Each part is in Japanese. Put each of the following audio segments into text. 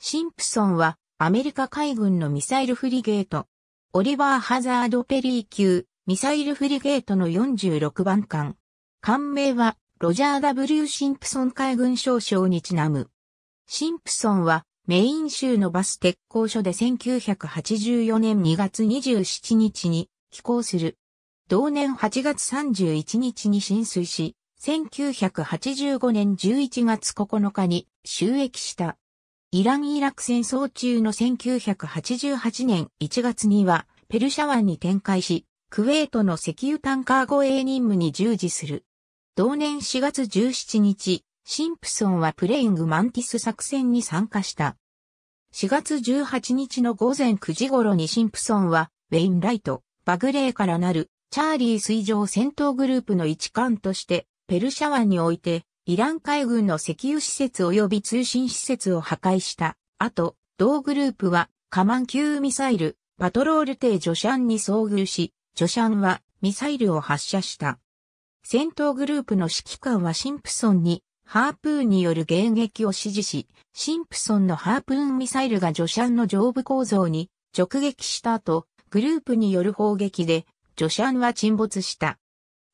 シンプソンはアメリカ海軍のミサイルフリゲート、オリバー・ハザード・ペリー級ミサイルフリゲートの46番艦。艦名はロジャー・ W・ シンプソン海軍少将にちなむ。シンプソンはメイン州のバス鉄工所で1984年2月27日に寄港する。同年8月31日に浸水し、1985年11月9日に収益した。イラン・イラク戦争中の1988年1月には、ペルシャ湾に展開し、クウェートの石油タンカー護衛任務に従事する。同年4月17日、シンプソンはプレイングマンティス作戦に参加した。4月18日の午前9時頃にシンプソンは、ウェインライト、バグレーからなる、チャーリー水上戦闘グループの一環として、ペルシャ湾において、イラン海軍の石油施設及び通信施設を破壊した後、同グループは、カマン級ミサイル、パトロール艇ジョシャンに遭遇し、ジョシャンはミサイルを発射した。戦闘グループの指揮官はシンプソンに、ハープーンによる迎撃を指示し、シンプソンのハープーンミサイルがジョシャンの上部構造に直撃した後、グループによる砲撃で、ジョシャンは沈没した。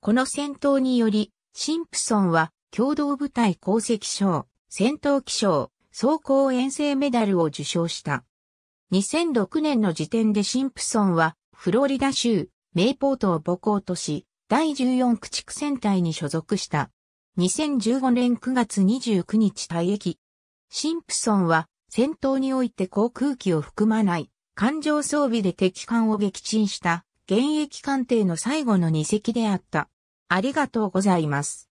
この戦闘により、シンプソンは共同部隊功績賞、戦闘機賞、総合遠征メダルを受賞した。2006年の時点でシンプソンは、フロリダ州、メイポートを母校とし、第14駆逐戦隊に所属した。2015年9月29日退役。シンプソンは、戦闘において航空機を含まない、艦上装備で敵艦を撃沈した、現役艦艇の最後の2隻であった。ありがとうございます。